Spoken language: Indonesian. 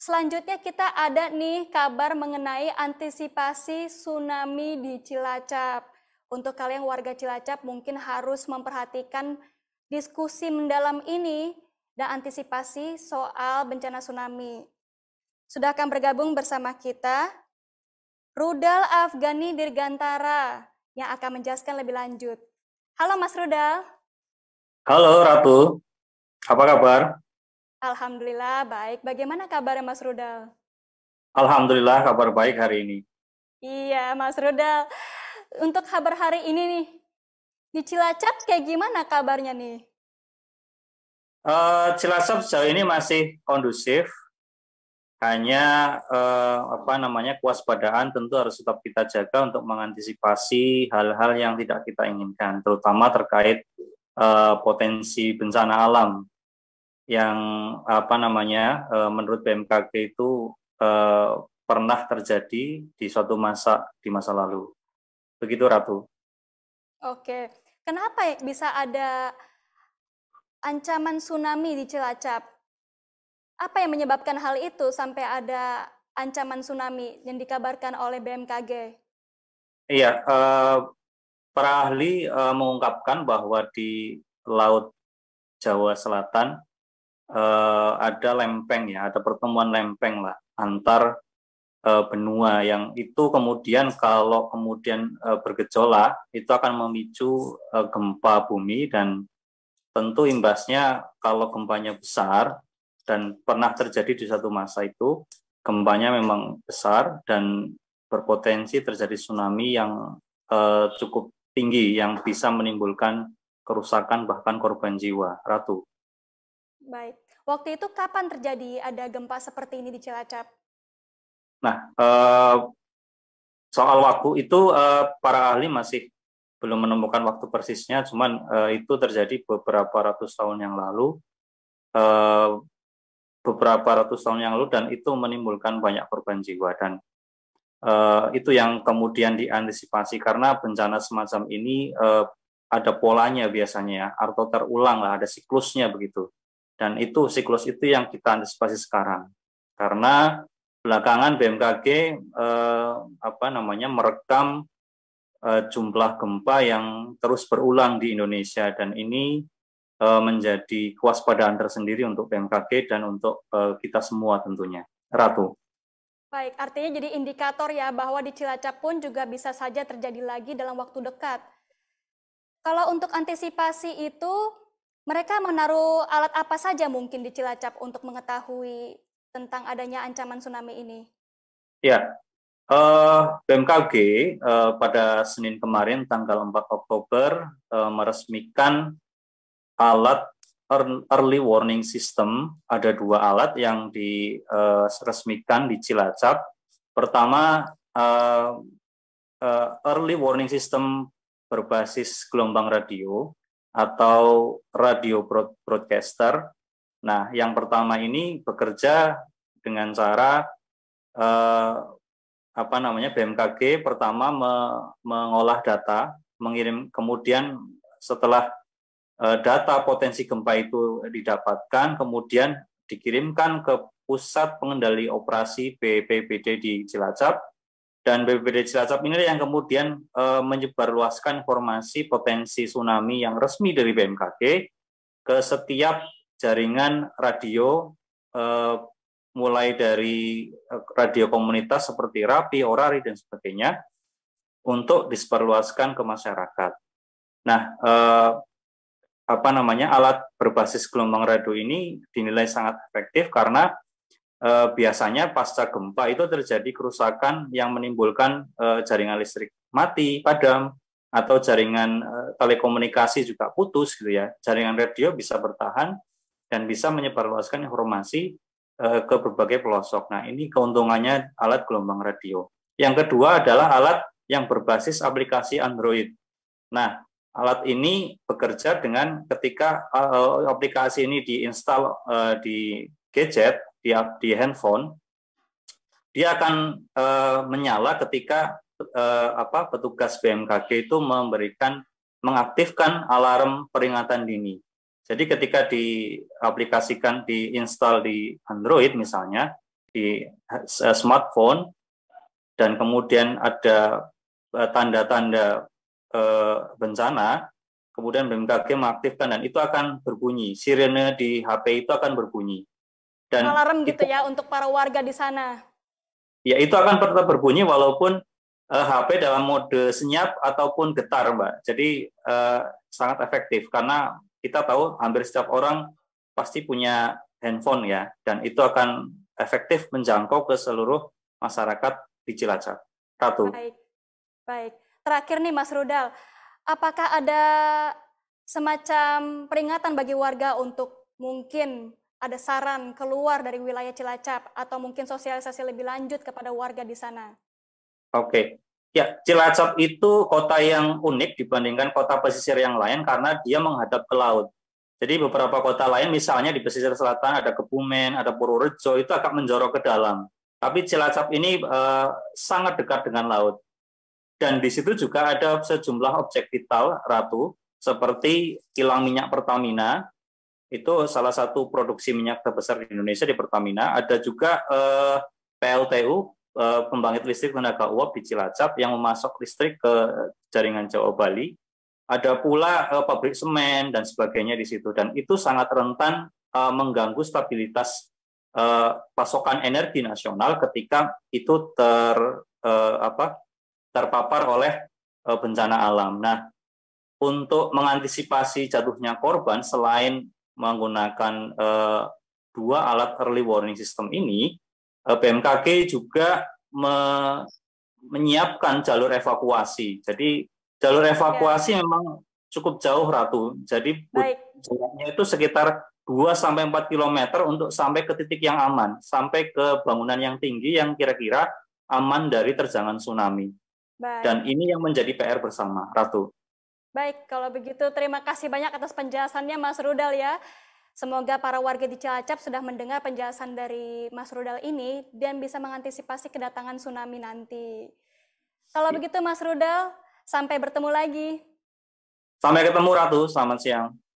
Selanjutnya kita ada nih kabar mengenai antisipasi tsunami di Cilacap. Untuk kalian warga Cilacap mungkin harus memperhatikan diskusi mendalam ini dan antisipasi soal bencana tsunami. Sudah akan bergabung bersama kita Rudal Afgani Dirgantara yang akan menjelaskan lebih lanjut. Halo Mas Rudal. Halo Ratu. Apa kabar? Alhamdulillah baik. Bagaimana kabar Mas Rudal? Alhamdulillah kabar baik hari ini. Iya, Mas Rudal. Untuk kabar hari ini nih, di Cilacap kayak gimana kabarnya nih? Uh, Cilacap sejauh ini masih kondusif. Hanya uh, apa namanya kewaspadaan tentu harus tetap kita jaga untuk mengantisipasi hal-hal yang tidak kita inginkan, terutama terkait uh, potensi bencana alam yang apa namanya eh, menurut BMKG itu eh, pernah terjadi di suatu masa di masa lalu. Begitu Ratu. Oke. Kenapa ya bisa ada ancaman tsunami di Cilacap? Apa yang menyebabkan hal itu sampai ada ancaman tsunami yang dikabarkan oleh BMKG? Iya, perahli para ahli eh, mengungkapkan bahwa di Laut Jawa Selatan uh, ada lempeng ya, ada pertemuan lempeng lah antar uh, benua yang itu kemudian kalau kemudian uh, bergejolak itu akan memicu uh, gempa bumi dan tentu imbasnya kalau gempanya besar dan pernah terjadi di satu masa itu gempanya memang besar dan berpotensi terjadi tsunami yang uh, cukup tinggi yang bisa menimbulkan kerusakan bahkan korban jiwa. Ratu. Baik. Waktu itu kapan terjadi ada gempa seperti ini di Cilacap? Nah, eh, soal waktu itu eh, para ahli masih belum menemukan waktu persisnya, cuman eh, itu terjadi beberapa ratus tahun yang lalu, beberapa ratus tahun yang lalu, dan itu menimbulkan banyak korban jiwa dan itu yang kemudian diantisipasi karena bencana semacam ini ada polanya biasanya, ya, atau terulang lah, ada siklusnya begitu. Dan itu siklus itu yang kita antisipasi sekarang. Karena belakangan BMKG eh, apa namanya merekam eh, jumlah gempa yang terus berulang di Indonesia dan ini eh, menjadi kewaspadaan tersendiri untuk BMKG dan untuk eh, kita semua tentunya. Ratu. Baik, artinya jadi indikator ya bahwa di Cilacap pun juga bisa saja terjadi lagi dalam waktu dekat. Kalau untuk antisipasi itu mereka menaruh alat apa saja mungkin di Cilacap untuk mengetahui tentang adanya ancaman tsunami ini? Ya, uh, BMKG uh, pada Senin kemarin tanggal 4 Oktober uh, meresmikan alat early warning system. Ada dua alat yang diresmikan di Cilacap. Pertama, uh, uh, early warning system berbasis gelombang radio atau radio broadcaster. Nah, yang pertama ini bekerja dengan cara eh, apa namanya BMKG pertama me, mengolah data, mengirim kemudian setelah eh, data potensi gempa itu didapatkan, kemudian dikirimkan ke pusat pengendali operasi BPBD di Cilacap dan BPBD Cilacap ini yang kemudian e, menyebarluaskan informasi potensi tsunami yang resmi dari BMKG ke setiap jaringan radio e, mulai dari eh, radio komunitas seperti Rapi, Orari dan sebagainya untuk disebarluaskan ke masyarakat. Nah, e, apa namanya alat berbasis gelombang radio ini dinilai sangat efektif karena eh, biasanya pasca gempa itu terjadi kerusakan yang menimbulkan eh, jaringan listrik mati, padam, atau jaringan eh, telekomunikasi juga putus gitu ya. Jaringan radio bisa bertahan dan bisa menyebarluaskan informasi eh, ke berbagai pelosok. Nah, ini keuntungannya alat gelombang radio. Yang kedua adalah alat yang berbasis aplikasi Android. Nah, alat ini bekerja dengan ketika eh, aplikasi ini diinstal eh, di gadget di, di handphone, dia akan e, menyala ketika e, apa petugas BMKG itu memberikan mengaktifkan alarm peringatan dini. Jadi ketika diaplikasikan, diinstal di Android misalnya di eh, smartphone dan kemudian ada tanda-tanda e, bencana, kemudian BMKG mengaktifkan dan itu akan berbunyi. Sirene di HP itu akan berbunyi. Dan alarm gitu ya untuk para warga di sana. Ya, itu akan tetap berbunyi walaupun uh, eh, HP dalam mode senyap ataupun getar, Mbak. Jadi uh, sangat efektif karena kita tahu hampir setiap orang pasti punya handphone ya dan itu akan efektif menjangkau ke seluruh masyarakat di Cilacap. satu Baik. Baik. Terakhir nih Mas Rudal, apakah ada semacam peringatan bagi warga untuk mungkin ada saran keluar dari wilayah Cilacap atau mungkin sosialisasi lebih lanjut kepada warga di sana? Oke. Ya, Cilacap itu kota yang unik dibandingkan kota pesisir yang lain karena dia menghadap ke laut. Jadi beberapa kota lain misalnya di pesisir selatan ada Kebumen, ada Purworejo itu agak menjorok ke dalam. Tapi Cilacap ini eh, sangat dekat dengan laut. Dan di situ juga ada sejumlah objek vital ratu seperti kilang minyak Pertamina, itu salah satu produksi minyak terbesar di Indonesia di Pertamina. Ada juga eh, PLTU eh, pembangkit listrik tenaga uap di Cilacap yang memasok listrik ke jaringan Jawa Bali. Ada pula eh, pabrik semen dan sebagainya di situ dan itu sangat rentan eh, mengganggu stabilitas eh, pasokan energi nasional ketika itu ter eh, apa terpapar oleh eh, bencana alam. Nah, untuk mengantisipasi jatuhnya korban selain menggunakan uh, dua alat early warning system ini, uh, eh, BMKG juga me menyiapkan jalur evakuasi. Jadi jalur ya. evakuasi ya. memang cukup jauh Ratu. Jadi jaraknya itu sekitar 2 sampai 4 km untuk sampai ke titik yang aman, sampai ke bangunan yang tinggi yang kira-kira aman dari terjangan tsunami. Baik. Dan ini yang menjadi PR bersama, Ratu. Baik, kalau begitu terima kasih banyak atas penjelasannya Mas Rudal ya. Semoga para warga di Cilacap sudah mendengar penjelasan dari Mas Rudal ini dan bisa mengantisipasi kedatangan tsunami nanti. Kalau begitu Mas Rudal, sampai bertemu lagi. Sampai ketemu Ratu, selamat siang.